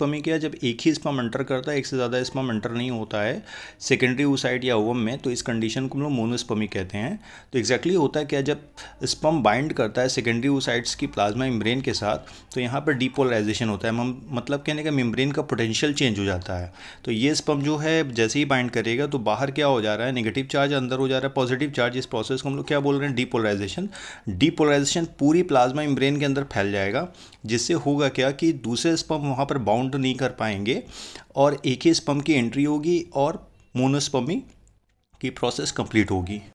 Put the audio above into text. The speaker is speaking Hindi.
स्पर्मिक किया जब एक ही स्पम एंटर करता है एक से ज़्यादा स्पम एंटर नहीं होता है सेकेंडरी ओसाइट या ओवम में तो इस कंडीशन को हम लोग मोनोस्पमी कहते हैं तो एक्जैक्टली exactly होता है क्या जब स्पम बाइंड करता है सेकेंडरी ओसाइट्स की प्लाज्मा मेम्ब्रेन के साथ तो यहाँ पर डिपोलराइजेशन होता है मतलब कहने का मेम्ब्रेन का पोटेंशियल चेंज हो जाता है तो ये स्पम जो है जैसे ही बाइंड करेगा तो बाहर क्या हो जा रहा है नेगेटिव चार्ज अंदर हो जा रहा है पॉजिटिव चार्ज इस प्रोसेस को हम लोग क्या बोल रहे हैं डिपोलराइजेशन डिपोलराइजेशन पूरी प्लाज्मा मेम्ब्रेन के अंदर फैल जाएगा जिससे होगा क्या कि दूसरे स्पम वहाँ पर बाउंड काउंट नहीं कर पाएंगे और एक ही स्पम की एंट्री होगी और मोनोस्पमी की प्रोसेस कंप्लीट होगी